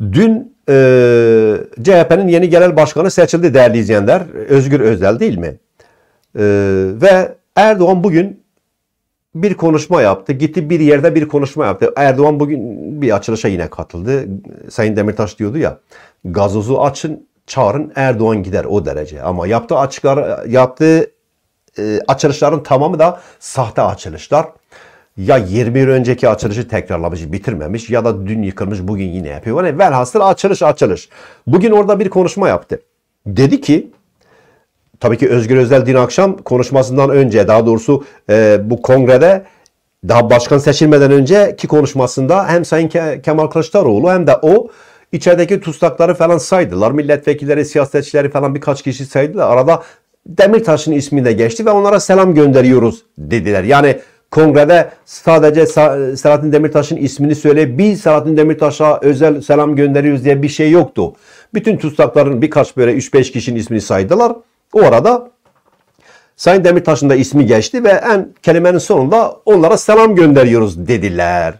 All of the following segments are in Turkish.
Dün e, CHP'nin yeni genel başkanı seçildi değerli izleyenler. Özgür Özel değil mi? E, ve Erdoğan bugün bir konuşma yaptı. Gitti bir yerde bir konuşma yaptı. Erdoğan bugün bir açılışa yine katıldı. Sayın Demirtaş diyordu ya gazozu açın çağırın Erdoğan gider o derece. Ama yaptığı açıklar yaptığı e, açılışların tamamı da sahte açılışlar ya 20 yıl önceki açılışı tekrarlamış, bitirmemiş ya da dün yıkılmış bugün yine yapıyor. Yani velhasıl açılış açılış. Bugün orada bir konuşma yaptı. Dedi ki tabii ki Özgür Özel dün akşam konuşmasından önce daha doğrusu e, bu kongrede daha başkan seçilmeden önceki konuşmasında hem Sayın Kemal Kılıçdaroğlu hem de o içerideki tutsakları falan saydılar. Milletvekilleri, siyasetçileri falan birkaç kişi saydılar. Arada Demirtaş'ın ismi de geçti ve onlara selam gönderiyoruz dediler. Yani Kongrede sadece Selahattin Demirtaş'ın ismini söyle biz Selahattin Demirtaş'a özel selam gönderiyoruz diye bir şey yoktu. Bütün tutsakların birkaç böyle 3-5 kişinin ismini saydılar. O arada Sayın Demirtaş'ın da ismi geçti ve en kelimenin sonunda onlara selam gönderiyoruz dediler.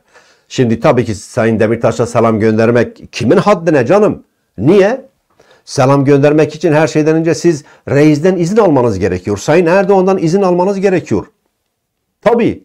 Şimdi tabii ki Sayın Demirtaş'a selam göndermek kimin haddine canım? Niye? Selam göndermek için her şeyden önce siz reisden izin almanız gerekiyor. Sayın Erdoğan'dan izin almanız gerekiyor. Tabii.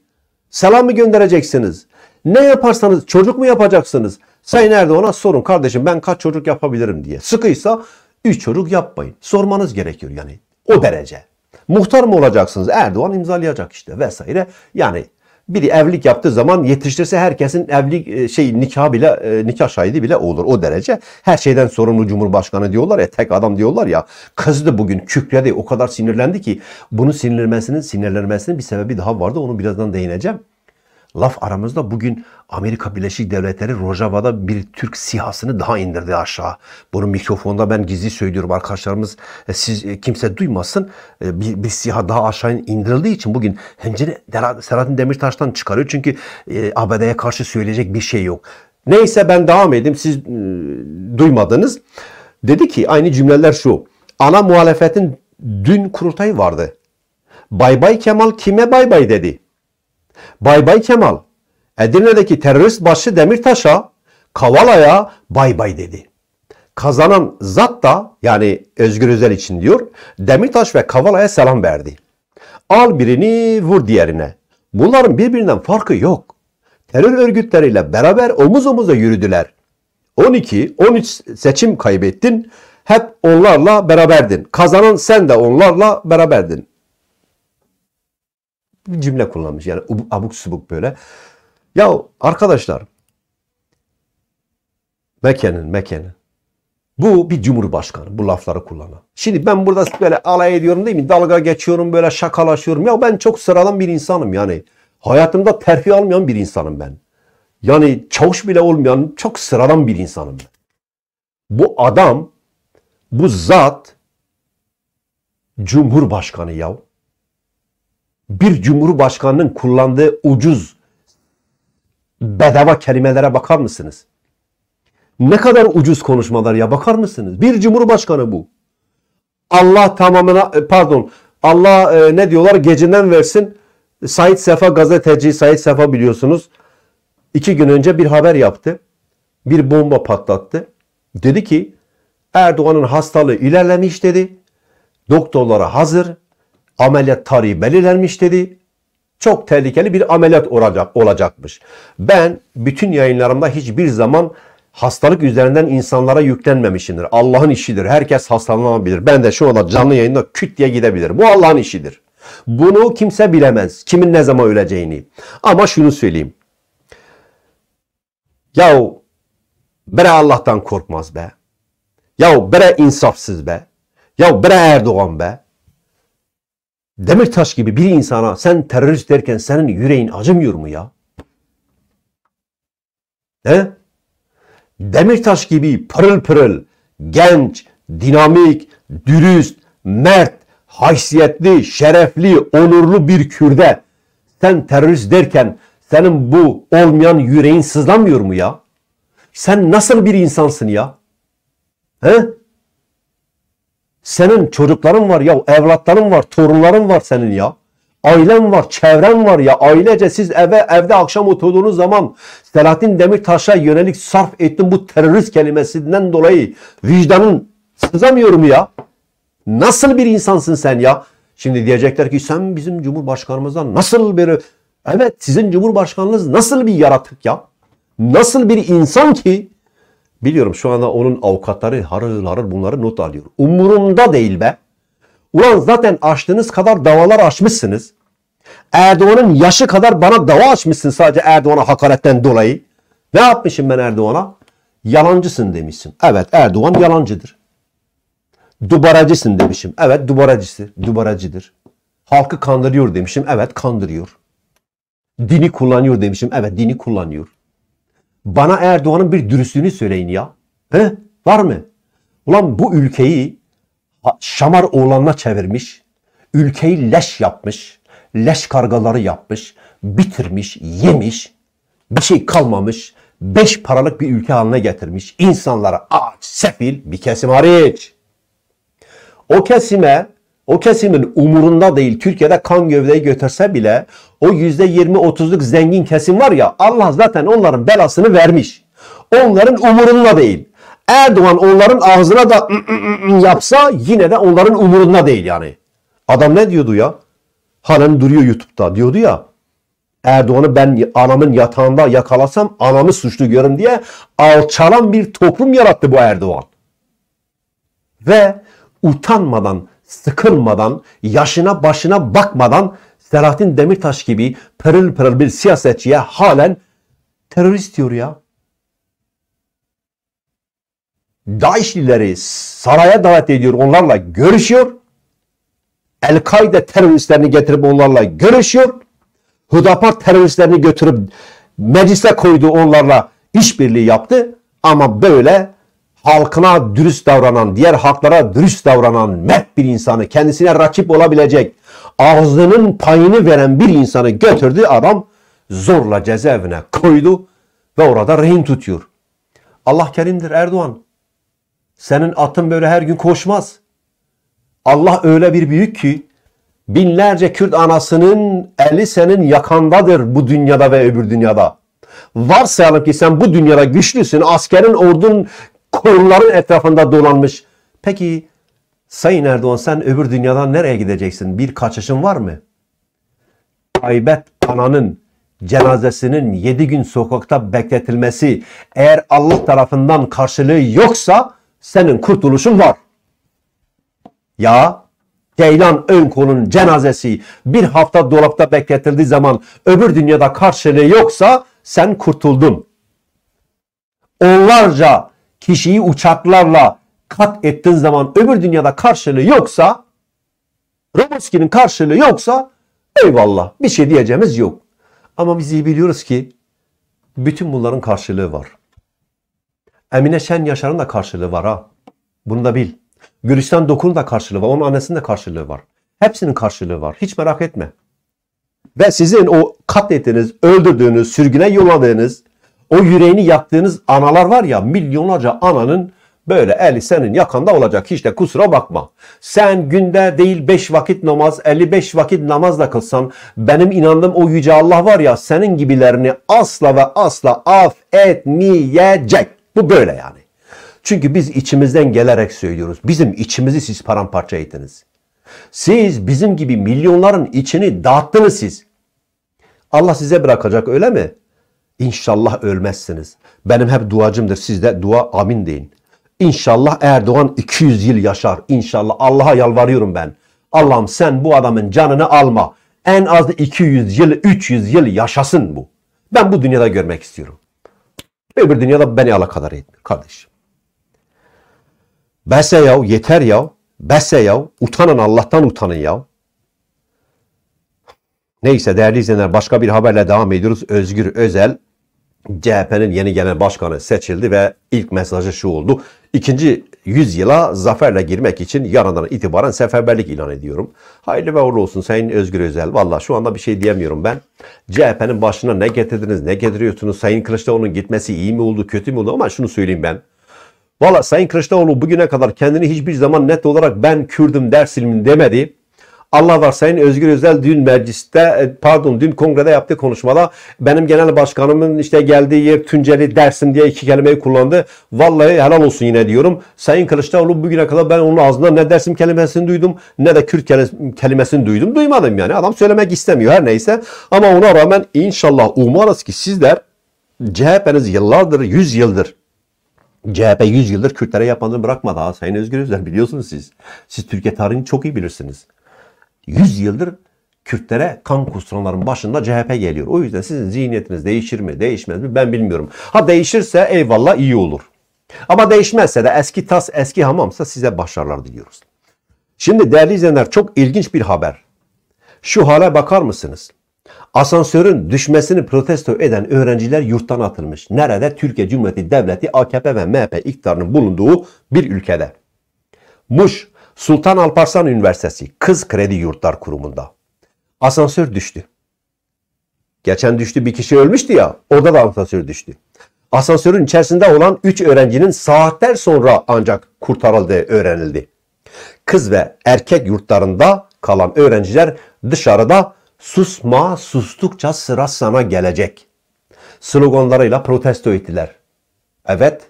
Selam mı göndereceksiniz? Ne yaparsanız çocuk mu yapacaksınız? Sayın Erdoğan'a sorun kardeşim ben kaç çocuk yapabilirim diye. Sıkıysa 3 çocuk yapmayın. Sormanız gerekiyor yani. O derece. Muhtar mı olacaksınız? Erdoğan imzalayacak işte vesaire. Yani biri evlilik yaptığı zaman yetiştirse herkesin evlilik e, şey nikah bile e, nikah şahidi bile olur o derece. Her şeyden sorumlu cumhurbaşkanı diyorlar ya tek adam diyorlar ya. da bugün kükredi o kadar sinirlendi ki bunu sinirlenmesinin sinirlenmesinin bir sebebi daha vardı onu birazdan değineceğim. Laf aramızda bugün Amerika Birleşik Devletleri Rojava'da bir Türk sihasını daha indirdi aşağı. Bunu mikrofonda ben gizli söylüyorum arkadaşlarımız. E, siz e, kimse duymasın. E, bir, bir siha daha aşağı indirildiği için bugün hencini Selahattin Demirtaş'tan çıkarıyor. Çünkü e, ABD'ye karşı söyleyecek bir şey yok. Neyse ben devam edeyim. Siz e, duymadınız. Dedi ki aynı cümleler şu. Ana muhalefetin dün kurultayı vardı. Bay Bay Kemal kime bay bay dedi. Bay Bay Kemal, Edirne'deki terörist başı Demirtaş'a, Kavala'ya bay bay dedi. Kazanan zat da yani Özgür Özel için diyor Demirtaş ve Kavala'ya selam verdi. Al birini vur diğerine. Bunların birbirinden farkı yok. Terör örgütleriyle beraber omuz omuza yürüdüler. 12-13 seçim kaybettin. Hep onlarla beraberdin. Kazanan sen de onlarla beraberdin bir cümle kullanmış. Yani abuk subuk böyle. Ya arkadaşlar Mekke'nin Mekke'nin bu bir cumhurbaşkanı bu lafları kullanan. Şimdi ben burada böyle alay ediyorum değil mi? Dalga geçiyorum böyle şakalaşıyorum. Ya ben çok sıradan bir insanım yani. Hayatımda terfi almayan bir insanım ben. Yani çavuş bile olmayan çok sıradan bir insanım ben. Bu adam, bu zat Cumhurbaşkanı yahu bir cumhurbaşkanının kullandığı ucuz bedava kelimelere bakar mısınız? Ne kadar ucuz konuşmalar ya bakar mısınız? Bir cumhurbaşkanı bu. Allah tamamına e, pardon Allah e, ne diyorlar gecinden versin. Said Sefa gazeteci Said Sefa biliyorsunuz iki gün önce bir haber yaptı. Bir bomba patlattı. Dedi ki Erdoğan'ın hastalığı ilerlemiş dedi. Doktorlara hazır ameliyat tarihi belirlenmiş dedi. Çok tehlikeli bir ameliyat olacak, olacakmış. Ben bütün yayınlarımda hiçbir zaman hastalık üzerinden insanlara yüklenmemişimdir. Allah'ın işidir. Herkes hastalanabilir. Ben de şu anda canlı yayında küt diye gidebilir. Bu Allah'ın işidir. Bunu kimse bilemez. Kimin ne zaman öleceğini. Ama şunu söyleyeyim. Yahu bire Allah'tan korkmaz be. Yahu bire insafsız be. Yahu bire Erdoğan be. Demirtaş gibi bir insana sen terörist derken senin yüreğin acımıyor mu ya? He? Demirtaş gibi pırıl pırıl, genç, dinamik, dürüst, mert, haysiyetli, şerefli, onurlu bir Kürde sen terörist derken senin bu olmayan yüreğin sızlanmıyor mu ya? Sen nasıl bir insansın ya? He? Senin çocukların var ya, evlatların var, torunların var senin ya. Ailen var, çevren var ya. Ailece siz eve evde akşam oturduğunuz zaman Selahattin Demirtaş'a yönelik sarf ettiğin bu terörist kelimesinden dolayı vicdanın sızamıyorum ya? Nasıl bir insansın sen ya? Şimdi diyecekler ki sen bizim cumhurbaşkanımızdan nasıl bir... Evet sizin cumhurbaşkanınız nasıl bir yaratık ya? Nasıl bir insan ki Biliyorum şu anda onun avukatları harıl harıl bunları not alıyor. Umurumda değil be. Ulan zaten açtığınız kadar davalar açmışsınız. Erdoğan'ın yaşı kadar bana dava açmışsın sadece Erdoğan'a hakaretten dolayı. Ne yapmışım ben Erdoğan'a? Yalancısın demişsin. Evet Erdoğan yalancıdır. Dubaracısın demişim. Evet dubaracısı, dubaracıdır. Halkı kandırıyor demişim. Evet kandırıyor. Dini kullanıyor demişim. Evet dini kullanıyor. Bana Erdoğan'ın bir dürüstlüğünü söyleyin ya. He? Var mı? Ulan bu ülkeyi şamar oğlanına çevirmiş, ülkeyi leş yapmış, leş kargaları yapmış, bitirmiş, yemiş, bir şey kalmamış, beş paralık bir ülke haline getirmiş. İnsanlara aç, sefil bir kesim hariç. O kesime o kesimin umurunda değil. Türkiye'de kan gövdeyi götürse bile o yüzde yirmi otuzluk zengin kesim var ya Allah zaten onların belasını vermiş. Onların umurunda değil. Erdoğan onların ağzına da yapsa yine de onların umurunda değil yani. Adam ne diyordu ya? Halen duruyor YouTube'da diyordu ya. Erdoğan'ı ben anamın yatağında yakalasam anamı suçlu görün diye alçalan bir toplum yarattı bu Erdoğan. Ve utanmadan sıkılmadan, yaşına başına bakmadan Selahattin Demirtaş gibi pırıl pırıl bir siyasetçiye halen terörist diyor ya. Daişlileri saraya davet ediyor, onlarla görüşüyor. El-Kaide teröristlerini getirip onlarla görüşüyor. Hudapar teröristlerini götürüp meclise koydu onlarla işbirliği yaptı. Ama böyle halkına dürüst davranan, diğer halklara dürüst davranan mert bir insanı, kendisine rakip olabilecek, ağzının payını veren bir insanı götürdü. Adam zorla cezaevine koydu ve orada rehin tutuyor. Allah kerimdir Erdoğan. Senin atın böyle her gün koşmaz. Allah öyle bir büyük ki binlerce Kürt anasının eli senin yakandadır bu dünyada ve öbür dünyada. Varsayalım ki sen bu dünyada güçlüsün, askerin, ordun kurumların etrafında dolanmış. Peki Sayın Erdoğan sen öbür dünyadan nereye gideceksin? Bir kaçışın var mı? Aybet ananın cenazesinin yedi gün sokakta bekletilmesi eğer Allah tarafından karşılığı yoksa senin kurtuluşun var. Ya Ceylan Önkol'un cenazesi bir hafta dolapta bekletildiği zaman öbür dünyada karşılığı yoksa sen kurtuldun. Onlarca kişiyi uçaklarla kat ettiğin zaman öbür dünyada karşılığı yoksa Romoski'nin karşılığı yoksa eyvallah bir şey diyeceğimiz yok. Ama biz iyi biliyoruz ki bütün bunların karşılığı var. Emine Şen Yaşar'ın da karşılığı var ha. Bunu da bil. Gülistan Dokun'un da karşılığı var. Onun annesinin de karşılığı var. Hepsinin karşılığı var. Hiç merak etme. Ve sizin o katlettiğiniz, öldürdüğünüz, sürgüne yolladığınız, o yüreğini yaktığınız analar var ya milyonlarca ananın böyle eli senin yakanda olacak. Hiç de kusura bakma. Sen günde değil 5 vakit namaz 55 vakit namazla da kılsan benim inandığım o yüce Allah var ya senin gibilerini asla ve asla affetmeyecek. Bu böyle yani. Çünkü biz içimizden gelerek söylüyoruz. Bizim içimizi siz paramparça ettiniz. Siz bizim gibi milyonların içini dağıttınız siz. Allah size bırakacak öyle mi? İnşallah ölmezsiniz. Benim hep duacımdır. Siz de dua amin deyin. İnşallah Erdoğan 200 yıl yaşar. İnşallah Allah'a yalvarıyorum ben. Allah'ım sen bu adamın canını alma. En az 200 yıl, 300 yıl yaşasın bu. Ben bu dünyada görmek istiyorum. Öbür dünyada beni alakadar etmiyor kardeşim. Bese yav, yeter yav. Bese yav, utanın Allah'tan utanın yav. Neyse değerli izleyenler başka bir haberle devam ediyoruz. Özgür Özel CHP'nin yeni genel başkanı seçildi ve ilk mesajı şu oldu. İkinci yüzyıla zaferle girmek için yarından itibaren seferberlik ilan ediyorum. Hayırlı ve uğurlu olsun Sayın Özgür Özel. Valla şu anda bir şey diyemiyorum ben. CHP'nin başına ne getirdiniz, ne getiriyorsunuz? Sayın Kılıçdaroğlu'nun gitmesi iyi mi oldu, kötü mü oldu? Ama şunu söyleyeyim ben. Valla Sayın Kılıçdaroğlu bugüne kadar kendini hiçbir zaman net olarak ben Kürdüm Dersliyim demedi. Allah var Sayın Özgür Özel dün mecliste e, pardon dün kongrede yaptığı konuşmada benim genel başkanımın işte geldiği yer Tunceli Dersim diye iki kelimeyi kullandı. Vallahi helal olsun yine diyorum. Sayın Kılıçdaroğlu bugüne kadar ben onun ağzından ne Dersim kelimesini duydum ne de Kürt kelimesini duydum. Duymadım yani. Adam söylemek istemiyor her neyse. Ama ona rağmen inşallah umarız ki sizler CHP'niz yıllardır, yüz yıldır CHP 100 yıldır Kürtlere yapanını bırakmadı ha. Sayın Özgür Özel biliyorsunuz siz. Siz Türkiye tarihini çok iyi bilirsiniz. 100 yıldır Kürtlere kan kusturanların başında CHP geliyor. O yüzden sizin zihniyetiniz değişir mi değişmez mi ben bilmiyorum. Ha değişirse eyvallah iyi olur. Ama değişmezse de eski tas eski hamamsa size başarılar diliyoruz. Şimdi değerli izleyenler çok ilginç bir haber. Şu hale bakar mısınız? Asansörün düşmesini protesto eden öğrenciler yurttan atılmış. Nerede? Türkiye Cumhuriyeti Devleti AKP ve MHP iktidarının bulunduğu bir ülkede. Muş Sultan Alparslan Üniversitesi Kız Kredi Yurtlar Kurumu'nda. Asansör düştü. Geçen düştü bir kişi ölmüştü ya. Orada da asansör düştü. Asansörün içerisinde olan 3 öğrencinin saatler sonra ancak kurtarıldığı öğrenildi. Kız ve erkek yurtlarında kalan öğrenciler dışarıda susma sustukça sıra sana gelecek sloganlarıyla protesto ettiler. Evet,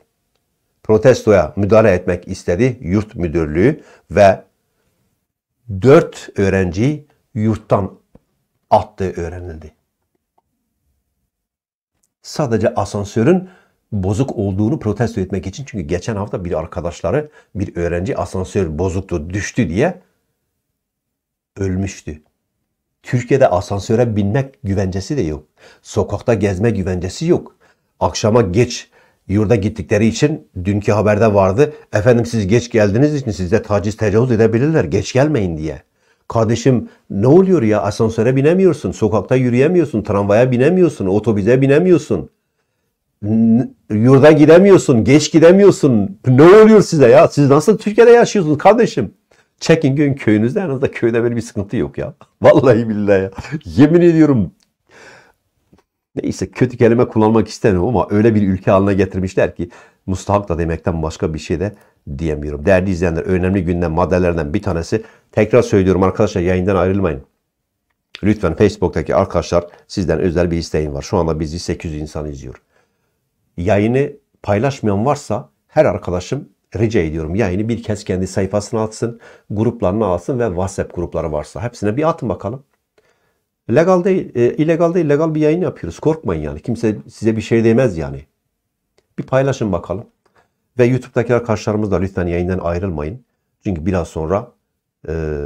protestoya müdahale etmek istedi yurt müdürlüğü ve dört öğrenci yurttan attığı öğrenildi. Sadece asansörün bozuk olduğunu protesto etmek için çünkü geçen hafta bir arkadaşları bir öğrenci asansör bozuktu düştü diye ölmüştü. Türkiye'de asansöre binmek güvencesi de yok. Sokakta gezme güvencesi yok. Akşama geç yurda gittikleri için dünkü haberde vardı. Efendim siz geç geldiniz için sizde taciz tecavüz edebilirler. Geç gelmeyin diye. Kardeşim ne oluyor ya asansöre binemiyorsun, sokakta yürüyemiyorsun, tramvaya binemiyorsun, otobüse binemiyorsun. Yurda gidemiyorsun, geç gidemiyorsun. Ne oluyor size ya? Siz nasıl Türkiye'de yaşıyorsunuz kardeşim? Çekin gün köyünüzde en azından köyde böyle bir sıkıntı yok ya. Vallahi billahi ya. Yemin ediyorum neyse kötü kelime kullanmak istemiyorum ama öyle bir ülke haline getirmişler ki mustahak da demekten başka bir şey de diyemiyorum. Değerli izleyenler önemli gündem maddelerden bir tanesi. Tekrar söylüyorum arkadaşlar yayından ayrılmayın. Lütfen Facebook'taki arkadaşlar sizden özel bir isteğim var. Şu anda bizi 800 insan izliyor. Yayını paylaşmayan varsa her arkadaşım rica ediyorum yayını bir kez kendi sayfasına atsın, gruplarına alsın ve WhatsApp grupları varsa hepsine bir atın bakalım. Legal değil, e, illegal değil, legal bir yayın yapıyoruz. Korkmayın yani. Kimse size bir şey demez yani. Bir paylaşın bakalım. Ve YouTube'daki arkadaşlarımız da lütfen yayından ayrılmayın. Çünkü biraz sonra e,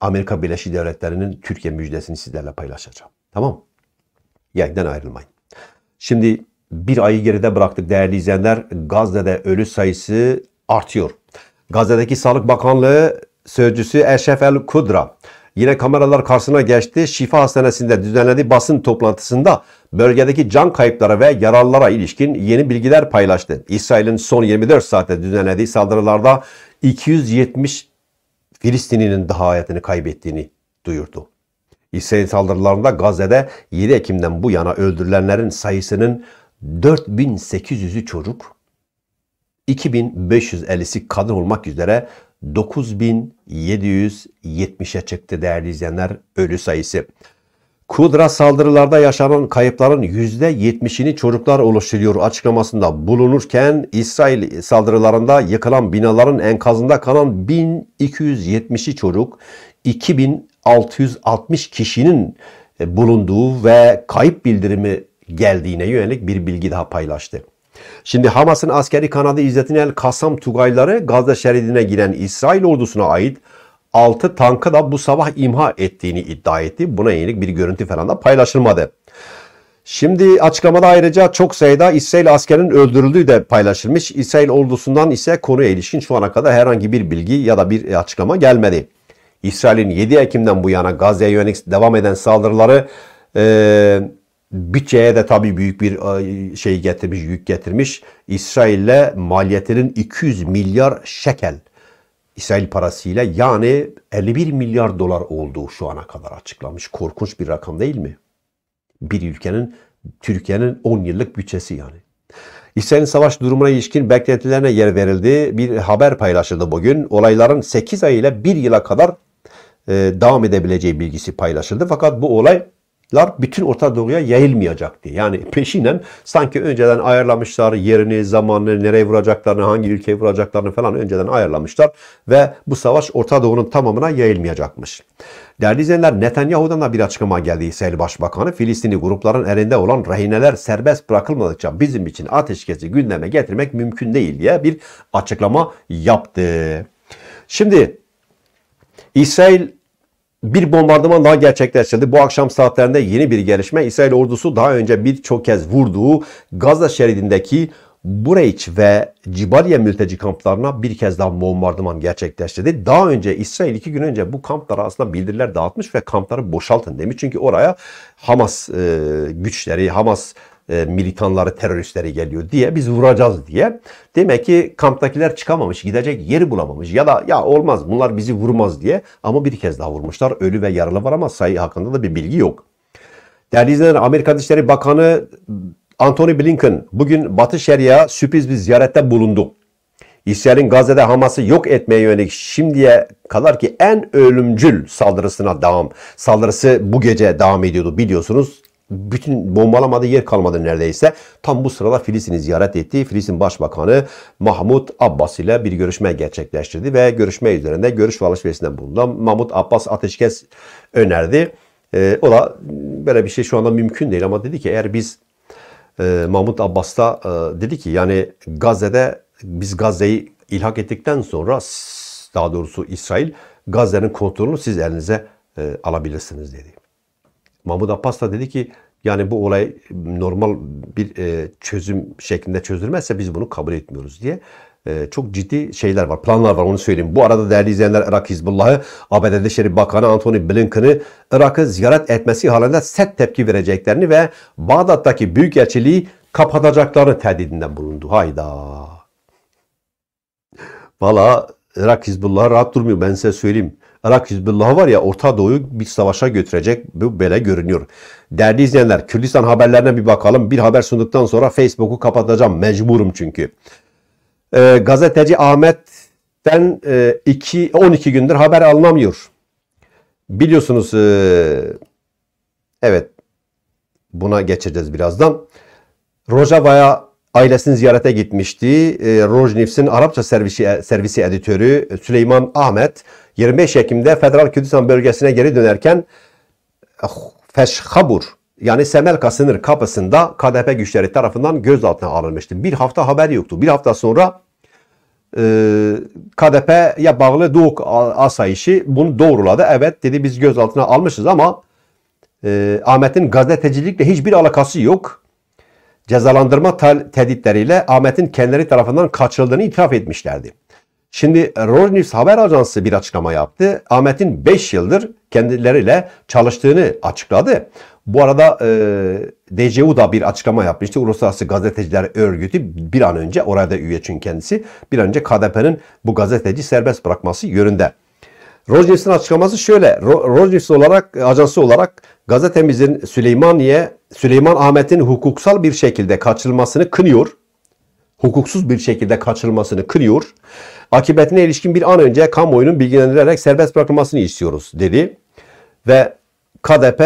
Amerika Birleşik Devletleri'nin Türkiye müjdesini sizlerle paylaşacağım. Tamam Yayından ayrılmayın. Şimdi bir ayı geride bıraktık değerli izleyenler. Gazze'de ölü sayısı artıyor. Gazze'deki Sağlık Bakanlığı Sözcüsü Eşref El Kudra yine kameralar karşısına geçti. Şifa Hastanesi'nde düzenlediği basın toplantısında bölgedeki can kayıplara ve yaralılara ilişkin yeni bilgiler paylaştı. İsrail'in son 24 saatte düzenlediği saldırılarda 270 Filistinli'nin daha hayatını kaybettiğini duyurdu. İsrail saldırılarında Gazze'de 7 Ekim'den bu yana öldürülenlerin sayısının 4800'ü çocuk, 2550'si kadın olmak üzere 9770'e çıktı değerli izleyenler ölü sayısı. Kudra saldırılarda yaşanan kayıpların %70'ini çocuklar oluşturuyor açıklamasında bulunurken İsrail saldırılarında yıkılan binaların enkazında kalan 1270'i çocuk, 2660 kişinin e, bulunduğu ve kayıp bildirimi geldiğine yönelik bir bilgi daha paylaştı. Şimdi Hamas'ın askeri kanadı İzzettin El Kasam Tugayları Gazze şeridine giren İsrail ordusuna ait 6 tankı da bu sabah imha ettiğini iddia etti. Buna yönelik bir görüntü falan da paylaşılmadı. Şimdi açıklamada ayrıca çok sayıda İsrail askerinin öldürüldüğü de paylaşılmış. İsrail ordusundan ise konuya ilişkin şu ana kadar herhangi bir bilgi ya da bir açıklama gelmedi. İsrail'in 7 Ekim'den bu yana Gazze'ye yönelik devam eden saldırıları e, Bütçeye de tabii büyük bir e, şey getirmiş, yük getirmiş. İsrail'le maliyetinin 200 milyar şekel İsrail parasıyla yani 51 milyar dolar olduğu şu ana kadar açıklamış. Korkunç bir rakam değil mi? Bir ülkenin, Türkiye'nin 10 yıllık bütçesi yani. İsrail'in savaş durumuna ilişkin beklentilerine yer verildi. Bir haber paylaşıldı bugün. Olayların 8 ay ile 1 yıla kadar e, devam edebileceği bilgisi paylaşıldı. Fakat bu olay lar bütün Orta Doğu'ya yayılmayacaktı. Yani peşinen sanki önceden ayarlamışlar yerini, zamanını, nereye vuracaklarını, hangi ülkeye vuracaklarını falan önceden ayarlamışlar ve bu savaş Orta Doğu'nun tamamına yayılmayacakmış. Değerli izleyenler Netanyahu'dan da bir açıklama geldi İsrail Başbakanı. Filistinli grupların elinde olan rehineler serbest bırakılmadıkça bizim için ateşkesi gündeme getirmek mümkün değil diye bir açıklama yaptı. Şimdi İsrail bir bombardıman daha gerçekleştirildi. Bu akşam saatlerinde yeni bir gelişme. İsrail ordusu daha önce birçok kez vurduğu Gazze şeridindeki Bureyç ve Cibaliye mülteci kamplarına bir kez daha bombardıman gerçekleştirdi. Daha önce İsrail iki gün önce bu kamplara aslında bildiriler dağıtmış ve kampları boşaltın demiş. Çünkü oraya Hamas e, güçleri, Hamas e, militanları, teröristleri geliyor diye biz vuracağız diye. Demek ki kamptakiler çıkamamış, gidecek yeri bulamamış ya da ya olmaz bunlar bizi vurmaz diye ama bir kez daha vurmuşlar. Ölü ve yaralı var ama sayı hakkında da bir bilgi yok. Değerli izleyenler Amerika Dışişleri Bakanı Anthony Blinken bugün Batı Şeria sürpriz bir ziyarette bulundu. İsrail'in Gazze'de Hamas'ı yok etmeye yönelik şimdiye kadar ki en ölümcül saldırısına devam. Saldırısı bu gece devam ediyordu biliyorsunuz bütün bombalamadığı yer kalmadı neredeyse. Tam bu sırada Filistin'i ziyaret etti. Filistin Başbakanı Mahmut Abbas ile bir görüşme gerçekleştirdi ve görüşme üzerinde görüş ve alışverişinde bulundu. Mahmut Abbas ateşkes önerdi. E, o da böyle bir şey şu anda mümkün değil ama dedi ki eğer biz e, Mahmut Abbas'ta e, dedi ki yani Gazze'de biz Gazze'yi ilhak ettikten sonra daha doğrusu İsrail Gazze'nin kontrolünü siz elinize e, alabilirsiniz dedi. Mahmut Abbas da dedi ki yani bu olay normal bir e, çözüm şeklinde çözülmezse biz bunu kabul etmiyoruz diye e, çok ciddi şeyler var, planlar var onu söyleyeyim. Bu arada değerli izleyenler Irak Hizbullah'ı, ABD Dışişleri Bakanı Antony Blinken'ı Irak'ı ziyaret etmesi halinde set tepki vereceklerini ve Bağdat'taki büyükelçiliği kapatacaklarını tehdidinden bulundu. Hayda. Valla Irak Hizbullah rahat durmuyor ben size söyleyeyim. Irak Hizbullah var ya Orta Doğu bir savaşa götürecek bu böyle görünüyor. Değerli izleyenler Kürdistan haberlerine bir bakalım. Bir haber sunduktan sonra Facebook'u kapatacağım. Mecburum çünkü. Ee, gazeteci Ahmet'ten e, iki, 12 gündür haber alınamıyor. Biliyorsunuz e, evet buna geçeceğiz birazdan. Rojava'ya ailesini ziyarete gitmişti. E, Rojnifs'in Arapça servisi, servisi editörü Süleyman Ahmet 25 Ekim'de Federal Kürdistan bölgesine geri dönerken eh, Feşhabur yani Semelka sınır kapısında KDP güçleri tarafından gözaltına alınmıştı. Bir hafta haber yoktu. Bir hafta sonra e, eh, KDP'ye bağlı Doğu asayişi bunu doğruladı. Evet dedi biz gözaltına almışız ama e, Ahmet'in gazetecilikle hiçbir alakası yok. Cezalandırma tehditleriyle Ahmet'in kendileri tarafından kaçırıldığını itiraf etmişlerdi. Şimdi Rosnews haber ajansı bir açıklama yaptı. Ahmet'in 5 yıldır kendileriyle çalıştığını açıkladı. Bu arada e, DCU da bir açıklama yapmıştı. Uluslararası Gazeteciler Örgütü bir an önce, oraya da üye çünkü kendisi, bir an önce KDP'nin bu gazeteci serbest bırakması yönünde. Rojnevs'in açıklaması şöyle. Rojnevs olarak ajansı olarak gazetemizin Süleymaniye Süleyman Ahmet'in hukuksal bir şekilde kaçırılmasını kınıyor hukuksuz bir şekilde kaçırılmasını kırıyor. Akıbetine ilişkin bir an önce kamuoyunun bilgilendirilerek serbest bırakılmasını istiyoruz dedi. Ve KDP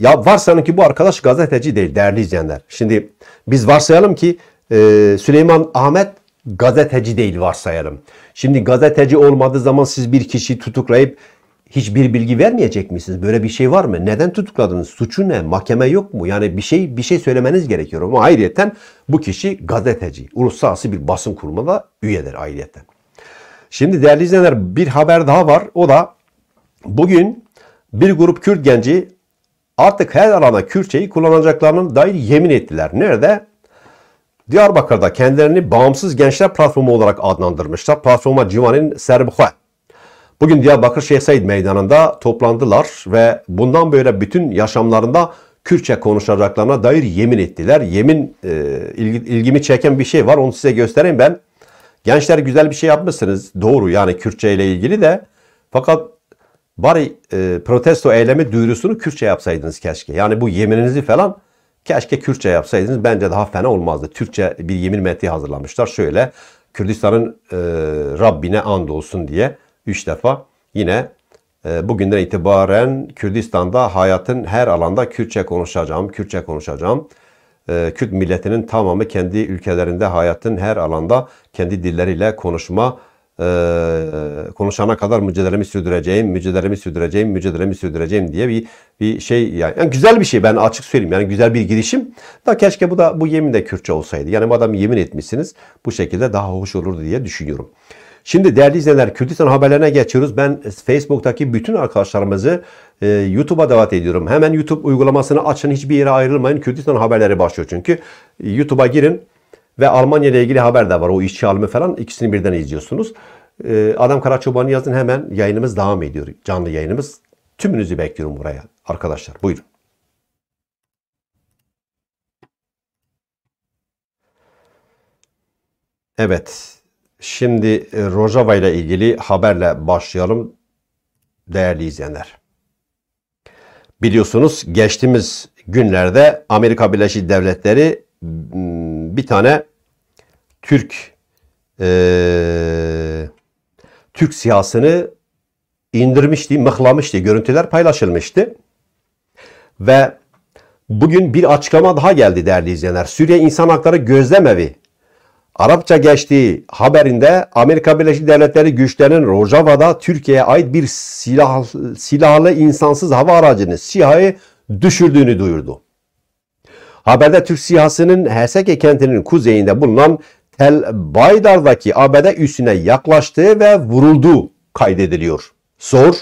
ya varsayalım ki bu arkadaş gazeteci değil değerli izleyenler. Şimdi biz varsayalım ki e, Süleyman Ahmet gazeteci değil varsayalım. Şimdi gazeteci olmadığı zaman siz bir kişiyi tutuklayıp hiçbir bilgi vermeyecek misiniz? Böyle bir şey var mı? Neden tutukladınız? Suçu ne? Mahkeme yok mu? Yani bir şey bir şey söylemeniz gerekiyor. Ama ayrıyeten bu kişi gazeteci. Uluslararası bir basın kurumuna da üyedir ayrıyeten. Şimdi değerli izleyenler bir haber daha var. O da bugün bir grup Kürt genci artık her alana Kürtçeyi kullanacaklarına dair yemin ettiler. Nerede? Diyarbakır'da kendilerini bağımsız gençler platformu olarak adlandırmışlar. Platforma Civan'ın Serbukha Bugün Diyarbakır Şeyh Said Meydanı'nda toplandılar ve bundan böyle bütün yaşamlarında Kürtçe konuşacaklarına dair yemin ettiler. Yemin e, ilgimi çeken bir şey var onu size göstereyim ben. Gençler güzel bir şey yapmışsınız doğru yani Kürtçe ile ilgili de fakat bari e, protesto eylemi duyurusunu Kürtçe yapsaydınız keşke. Yani bu yemininizi falan keşke Kürtçe yapsaydınız bence daha fena olmazdı. Türkçe bir yemin metni hazırlamışlar şöyle Kürdistan'ın e, Rabbine and olsun diye. 3 defa. Yine e, bugünden itibaren Kürdistan'da hayatın her alanda Kürtçe konuşacağım, Kürtçe konuşacağım. E, Kürt milletinin tamamı kendi ülkelerinde hayatın her alanda kendi dilleriyle konuşma e, konuşana kadar mücadelemi sürdüreceğim, mücadelemi sürdüreceğim, mücadelemi sürdüreceğim diye bir bir şey yani. yani güzel bir şey ben açık söyleyeyim. Yani güzel bir girişim. Da keşke bu da bu yemin de Kürtçe olsaydı. Yani madem yemin etmişsiniz bu şekilde daha hoş olurdu diye düşünüyorum. Şimdi değerli izleyenler Kürdistan haberlerine geçiyoruz. Ben e, Facebook'taki bütün arkadaşlarımızı e, YouTube'a davet ediyorum. Hemen YouTube uygulamasını açın. Hiçbir yere ayrılmayın. Kürdistan haberleri başlıyor çünkü. E, YouTube'a girin ve Almanya ile ilgili haber de var. O işçi alımı falan ikisini birden izliyorsunuz. E, Adam Karaçoban'ı yazın hemen yayınımız devam ediyor. Canlı yayınımız. Tümünüzü bekliyorum buraya arkadaşlar. Buyurun. Evet. Şimdi e, Rojava ile ilgili haberle başlayalım değerli izleyenler. Biliyorsunuz geçtiğimiz günlerde Amerika Birleşik Devletleri bir tane Türk e, Türk siyasını indirmişti, mıhlamıştı. Görüntüler paylaşılmıştı. Ve bugün bir açıklama daha geldi değerli izleyenler. Suriye İnsan Hakları Gözlemevi Arapça geçtiği haberinde Amerika Birleşik Devletleri güçlerinin Rojava'da Türkiye'ye ait bir silah, silahlı insansız hava aracını SİHA'yı düşürdüğünü duyurdu. Haberde Türk sihasının Heseke kentinin kuzeyinde bulunan Tel Baydar'daki ABD üssüne yaklaştığı ve vurulduğu kaydediliyor. Sor,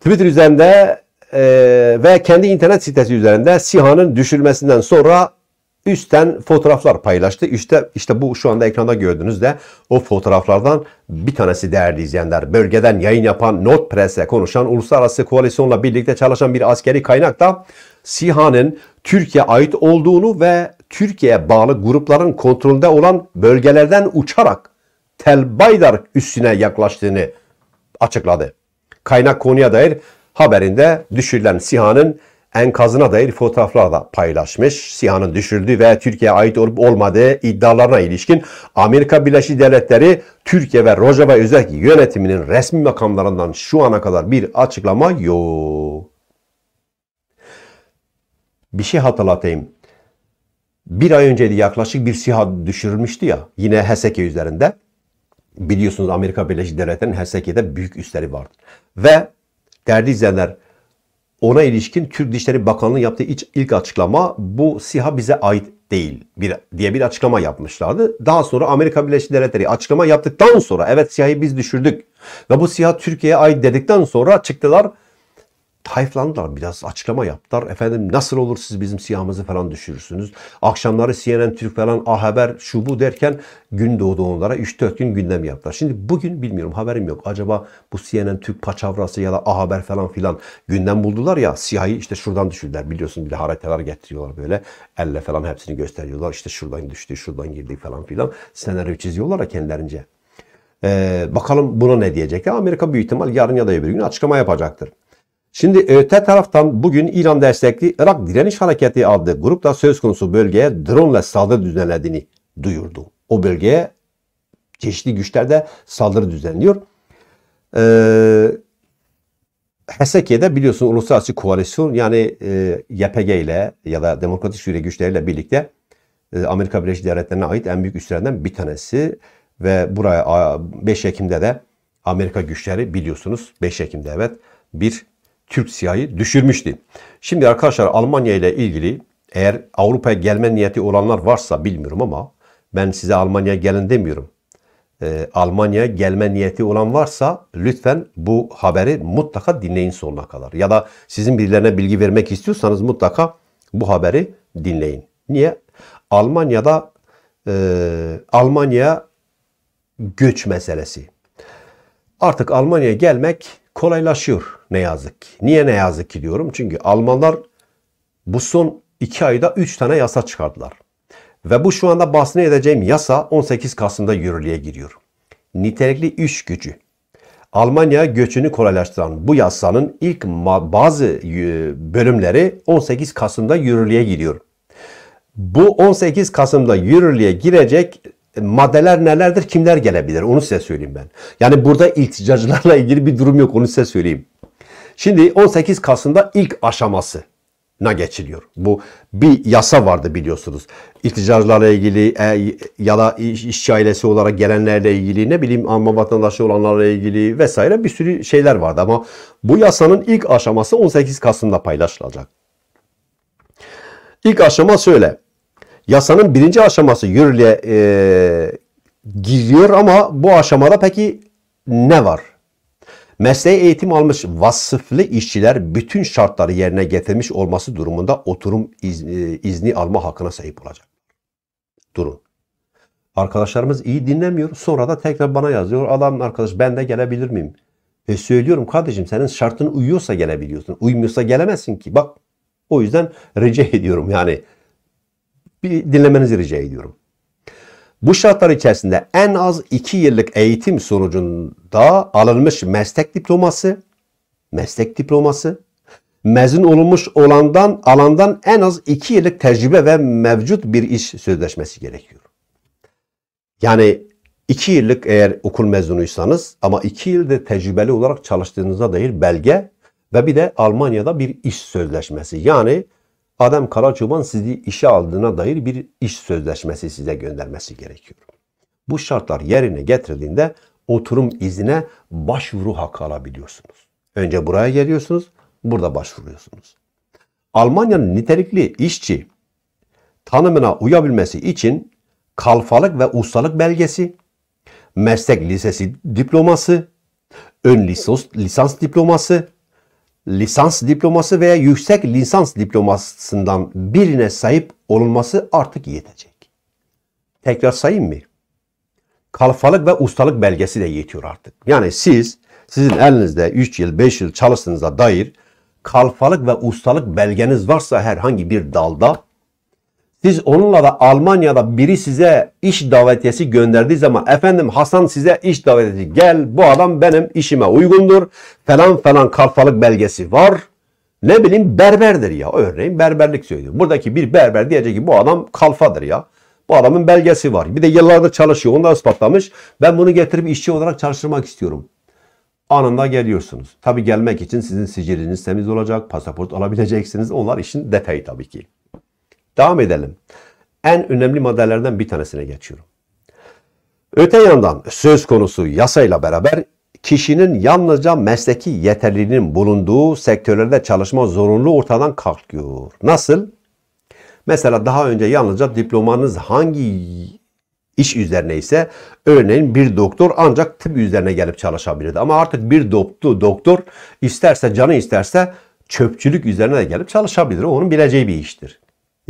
Twitter üzerinde e, ve kendi internet sitesi üzerinde SİHA'nın düşürmesinden sonra üstten fotoğraflar paylaştı. İşte, işte bu şu anda ekranda gördüğünüz de o fotoğraflardan bir tanesi değerli izleyenler. Bölgeden yayın yapan Not Press'e konuşan uluslararası koalisyonla birlikte çalışan bir askeri kaynak da SİHA'nın Türkiye ait olduğunu ve Türkiye'ye bağlı grupların kontrolünde olan bölgelerden uçarak Tel Baydar üstüne yaklaştığını açıkladı. Kaynak konuya dair haberinde düşürülen SİHA'nın enkazına dair fotoğraflar da paylaşmış. Sihanın düşürdüğü ve Türkiye'ye ait olup olmadığı iddialarına ilişkin Amerika Birleşik Devletleri Türkiye ve Rojava Özerk yönetiminin resmi makamlarından şu ana kadar bir açıklama yok. Bir şey hatırlatayım. Bir ay önceydi yaklaşık bir SİHA düşürülmüştü ya yine Heseke üzerinde. Biliyorsunuz Amerika Birleşik Devletleri'nin Heseke'de büyük üstleri vardı. Ve derdi izleyenler ona ilişkin Türk Dışişleri Bakanlığı yaptığı ilk açıklama bu SİHA bize ait değil bir, diye bir açıklama yapmışlardı. Daha sonra Amerika Birleşik Devletleri açıklama yaptıktan sonra evet SİHA'yı biz düşürdük ve bu SİHA Türkiye'ye ait dedikten sonra çıktılar tayflandılar biraz açıklama yaptılar. Efendim nasıl olur siz bizim siyahımızı falan düşürürsünüz. Akşamları CNN Türk falan A Haber şu bu derken gün doğdu onlara 3-4 gün gündem yaptılar. Şimdi bugün bilmiyorum haberim yok. Acaba bu CNN Türk paçavrası ya da A Haber falan filan gündem buldular ya siyahı işte şuradan düşürdüler. Biliyorsun bir de haritalar getiriyorlar böyle elle falan hepsini gösteriyorlar. İşte şuradan düştü şuradan girdi falan filan senaryo çiziyorlar ya kendilerince. Ee, bakalım buna ne diyecekler. Amerika büyük ihtimal yarın ya da öbür gün açıklama yapacaktır. Şimdi e, öte taraftan bugün İran destekli Irak Direniş Hareketi adlı grup da söz konusu bölgeye drone ile saldırı düzenlediğini duyurdu. O bölgeye çeşitli güçlerde saldırı düzenliyor. Ee, Hesekiye'de biliyorsun uluslararası koalisyon yani e, YPG ile ya da Demokratik Suriye güçleriyle birlikte e, Amerika Birleşik Devletleri'ne ait en büyük üstlerinden bir tanesi ve buraya 5 Ekim'de de Amerika güçleri biliyorsunuz 5 Ekim'de evet bir Türk siyahı düşürmüştü. Şimdi arkadaşlar Almanya ile ilgili eğer Avrupa'ya gelme niyeti olanlar varsa bilmiyorum ama ben size Almanya'ya gelin demiyorum. Ee, Almanya'ya gelme niyeti olan varsa lütfen bu haberi mutlaka dinleyin sonuna kadar. Ya da sizin birilerine bilgi vermek istiyorsanız mutlaka bu haberi dinleyin. Niye? Almanya'da e, Almanya göç meselesi. Artık Almanya'ya gelmek kolaylaşıyor ne yazık ki. Niye ne yazık ki diyorum? Çünkü Almanlar bu son 2 ayda 3 tane yasa çıkardılar. Ve bu şu anda bahsini edeceğim yasa 18 Kasım'da yürürlüğe giriyor. Nitelikli iş gücü. Almanya göçünü kolaylaştıran bu yasanın ilk bazı bölümleri 18 Kasım'da yürürlüğe giriyor. Bu 18 Kasım'da yürürlüğe girecek e, maddeler nelerdir, kimler gelebilir onu size söyleyeyim ben. Yani burada ilticacılarla ilgili bir durum yok onu size söyleyeyim. Şimdi 18 Kasım'da ilk aşaması na geçiliyor. Bu bir yasa vardı biliyorsunuz. İlticacılarla ilgili e, ya da iş, işçi ailesi olarak gelenlerle ilgili ne bileyim Alman vatandaşı olanlarla ilgili vesaire bir sürü şeyler vardı ama bu yasanın ilk aşaması 18 Kasım'da paylaşılacak. İlk aşama şöyle yasanın birinci aşaması yürürlüğe e, giriyor ama bu aşamada peki ne var? Mesleği eğitim almış vasıflı işçiler bütün şartları yerine getirmiş olması durumunda oturum izni, e, izni alma hakkına sahip olacak. Durun. Arkadaşlarımız iyi dinlemiyor. Sonra da tekrar bana yazıyor. Adam arkadaş ben de gelebilir miyim? E söylüyorum kardeşim senin şartın uyuyorsa gelebiliyorsun. Uymuyorsa gelemezsin ki. Bak o yüzden rica ediyorum yani bir dinlemenizi rica ediyorum. Bu şartlar içerisinde en az 2 yıllık eğitim sonucunda alınmış meslek diploması, meslek diploması, mezun olunmuş olandan alandan en az 2 yıllık tecrübe ve mevcut bir iş sözleşmesi gerekiyor. Yani 2 yıllık eğer okul mezunuysanız ama 2 yılda tecrübeli olarak çalıştığınıza dair belge ve bir de Almanya'da bir iş sözleşmesi. Yani Adem Karaçoban sizi işe aldığına dair bir iş sözleşmesi size göndermesi gerekiyor. Bu şartlar yerine getirdiğinde oturum iznine başvuru hakkı alabiliyorsunuz. Önce buraya geliyorsunuz, burada başvuruyorsunuz. Almanya'nın nitelikli işçi tanımına uyabilmesi için kalfalık ve ustalık belgesi, meslek lisesi diploması, ön lisans, lisans diploması, lisans diploması veya yüksek lisans diplomasından birine sahip olunması artık yetecek. Tekrar sayayım mı? Kalfalık ve ustalık belgesi de yetiyor artık. Yani siz, sizin elinizde 3 yıl, 5 yıl çalıştığınıza dair kalfalık ve ustalık belgeniz varsa herhangi bir dalda siz onunla da Almanya'da biri size iş davetiyesi gönderdiği zaman efendim Hasan size iş davetiyesi gel bu adam benim işime uygundur falan falan kalfalık belgesi var. Ne bileyim berberdir ya örneğin berberlik söylüyor. Buradaki bir berber diyecek ki bu adam kalfadır ya. Bu adamın belgesi var. Bir de yıllardır çalışıyor. Onu da ispatlamış. Ben bunu getirip işçi olarak çalıştırmak istiyorum. Anında geliyorsunuz. Tabi gelmek için sizin siciliniz temiz olacak. Pasaport alabileceksiniz. Onlar işin detayı tabii ki. Devam edelim. En önemli maddelerden bir tanesine geçiyorum. Öte yandan söz konusu yasayla beraber kişinin yalnızca mesleki yeterliliğinin bulunduğu sektörlerde çalışma zorunlu ortadan kalkıyor. Nasıl? Mesela daha önce yalnızca diplomanız hangi iş üzerine ise örneğin bir doktor ancak tıp üzerine gelip çalışabilirdi. Ama artık bir doktor, doktor isterse canı isterse çöpçülük üzerine de gelip çalışabilir. onun bileceği bir iştir.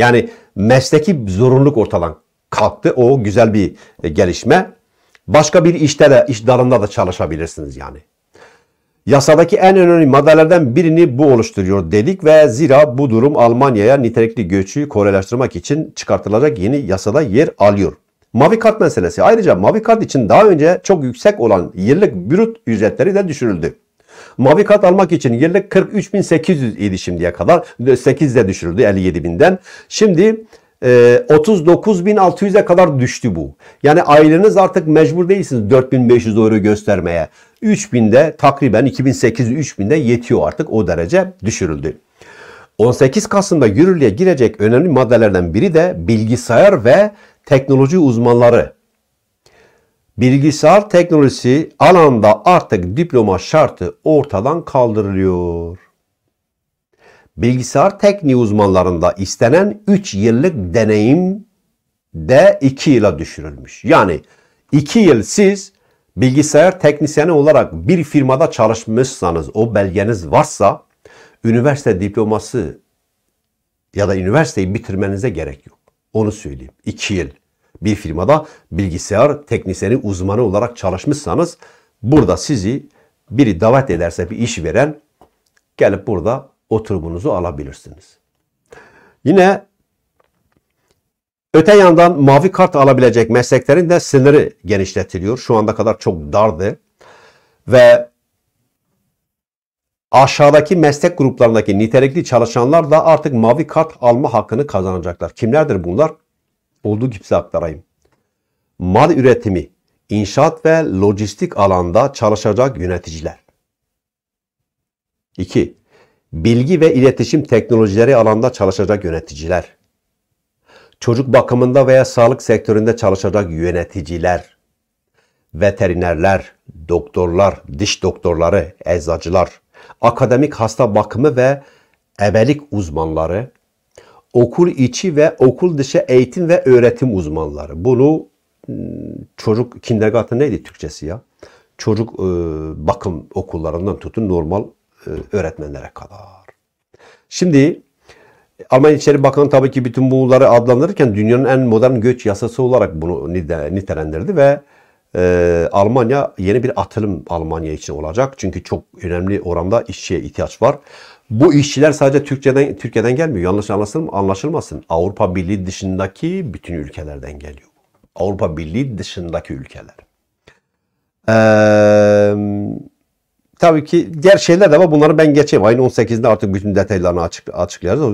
Yani mesleki zorunluluk ortadan kalktı. O güzel bir e, gelişme. Başka bir işte de, iş dalında da çalışabilirsiniz yani. Yasadaki en önemli maddelerden birini bu oluşturuyor dedik ve zira bu durum Almanya'ya nitelikli göçü koreleştirmek için çıkartılacak yeni yasada yer alıyor. Mavi kart meselesi. Ayrıca mavi kart için daha önce çok yüksek olan yıllık brüt ücretleri de düşürüldü. Mavi kart almak için yıllık 43.800 idi şimdiye kadar. 8'de düşürüldü 57.000'den. Şimdi 39.600'e kadar düştü bu. Yani aileniz artık mecbur değilsiniz 4500 euro göstermeye. 3000'de takriben 2800-3000'de yetiyor artık o derece düşürüldü. 18 Kasım'da yürürlüğe girecek önemli maddelerden biri de bilgisayar ve teknoloji uzmanları Bilgisayar teknolojisi alanda artık diploma şartı ortadan kaldırılıyor. Bilgisayar tekniği uzmanlarında istenen 3 yıllık deneyim de 2 yıla düşürülmüş. Yani 2 yıl siz bilgisayar teknisyeni olarak bir firmada çalışmışsanız o belgeniz varsa üniversite diploması ya da üniversiteyi bitirmenize gerek yok. Onu söyleyeyim. 2 yıl bir firmada bilgisayar teknisyeni uzmanı olarak çalışmışsanız burada sizi biri davet ederse bir iş veren gelip burada oturumunuzu alabilirsiniz. Yine öte yandan mavi kart alabilecek mesleklerin de sınırı genişletiliyor. Şu anda kadar çok dardı ve aşağıdaki meslek gruplarındaki nitelikli çalışanlar da artık mavi kart alma hakkını kazanacaklar. Kimlerdir bunlar? olduğu gibi size aktarayım. Mal üretimi, inşaat ve lojistik alanda çalışacak yöneticiler. 2. Bilgi ve iletişim teknolojileri alanda çalışacak yöneticiler. Çocuk bakımında veya sağlık sektöründe çalışacak yöneticiler. Veterinerler, doktorlar, diş doktorları, eczacılar, akademik hasta bakımı ve ebelik uzmanları, okul içi ve okul dışı eğitim ve öğretim uzmanları. Bunu ıı, çocuk kindergarten neydi Türkçesi ya? Çocuk e, bakım okullarından tutun normal e, öğretmenlere kadar. Şimdi Almanya İçişleri Bakanı tabii ki bütün bunları adlandırırken dünyanın en modern göç yasası olarak bunu nitelendirdi ve e, Almanya yeni bir atılım Almanya için olacak. Çünkü çok önemli oranda işçiye ihtiyaç var bu işçiler sadece Türkiye'den Türkiye'den gelmiyor. Yanlış anlaşılmasın, anlaşılmasın. Avrupa Birliği dışındaki bütün ülkelerden geliyor. Avrupa Birliği dışındaki ülkeler. Ee, tabii ki diğer şeyler de var. Bunları ben geçeyim. Ayın 18'inde artık bütün detaylarını açık, açıklayacağız.